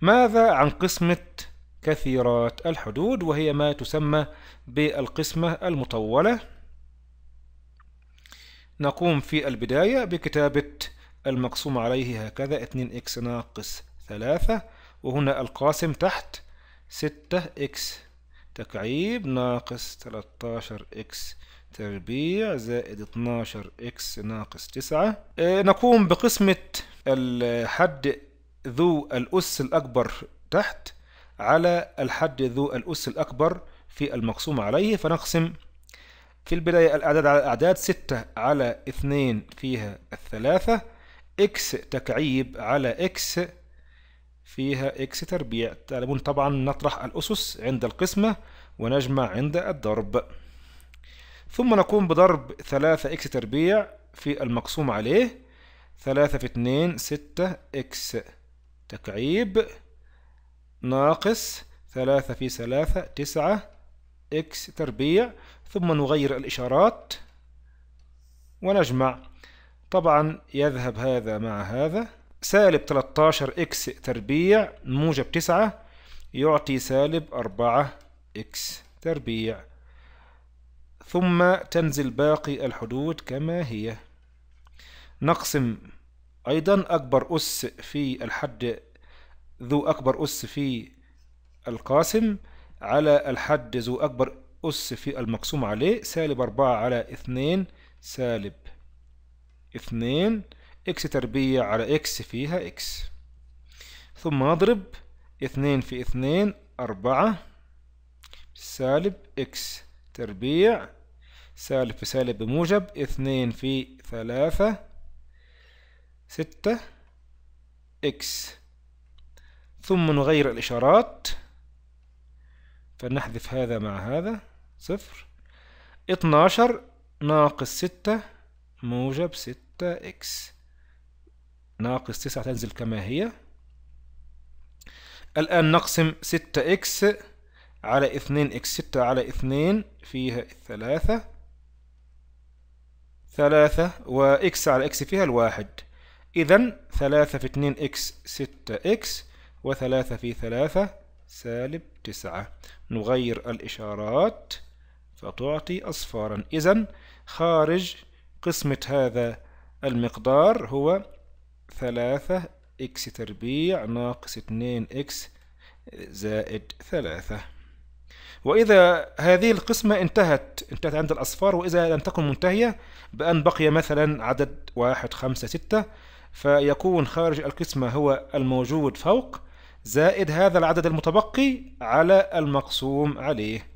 ماذا عن قسمة كثيرات الحدود وهي ما تسمى بالقسمة المطولة نقوم في البداية بكتابة المقسوم عليه هكذا 2x ناقص 3 وهنا القاسم تحت 6x تكعيب ناقص 13x تربيع زائد 12x ناقص 9 آه، نقوم بقسمة الحد ذو الأس الأكبر تحت على الحد ذو الأس الأكبر في المقسوم عليه فنقسم في البداية الأعداد على الأعداد ستة على اثنين فيها الثلاثة إكس تكعيب على إكس فيها إكس تربيع تعلمون طبعا نطرح الأسس عند القسمة ونجمع عند الضرب ثم نقوم بضرب ثلاثة إكس تربيع في المقسوم عليه ثلاثة في اثنين ستة إكس تكعيب ناقص ثلاثة في ثلاثة تسعة إكس تربيع ثم نغير الإشارات ونجمع طبعا يذهب هذا مع هذا سالب 13 إكس تربيع موجب تسعة يعطي سالب أربعة إكس تربيع ثم تنزل باقي الحدود كما هي نقسم أيضا أكبر أس في الحد ذو أكبر أس في القاسم على الحد ذو أكبر أس في المقسوم عليه سالب أربعة على اثنين سالب اثنين إكس تربيع على إكس فيها إكس ثم أضرب اثنين في اثنين أربعة سالب إكس تربيع سالب في سالب بموجب اثنين في ثلاثة ستة إكس ثم نغير الإشارات فنحذف هذا مع هذا صفر اتناشر ناقص ستة موجب ستة إكس ناقص تسعة تنزل كما هي الآن نقسم ستة إكس على اثنين إكس ستة على اثنين فيها ثلاثة ثلاثة وإكس على إكس فيها الواحد إذا ثلاثة في اثنين إكس ستة إكس وثلاثة في ثلاثة سالب تسعة نغير الإشارات فتعطي أصفارا إذا خارج قسمة هذا المقدار هو ثلاثة إكس تربيع ناقص اثنين إكس زائد ثلاثة وإذا هذه القسمة انتهت انتهت عند الأصفار وإذا لم تكن منتهية بأن بقي مثلا عدد واحد خمسة ستة فيكون خارج القسمة هو الموجود فوق زائد هذا العدد المتبقي على المقسوم عليه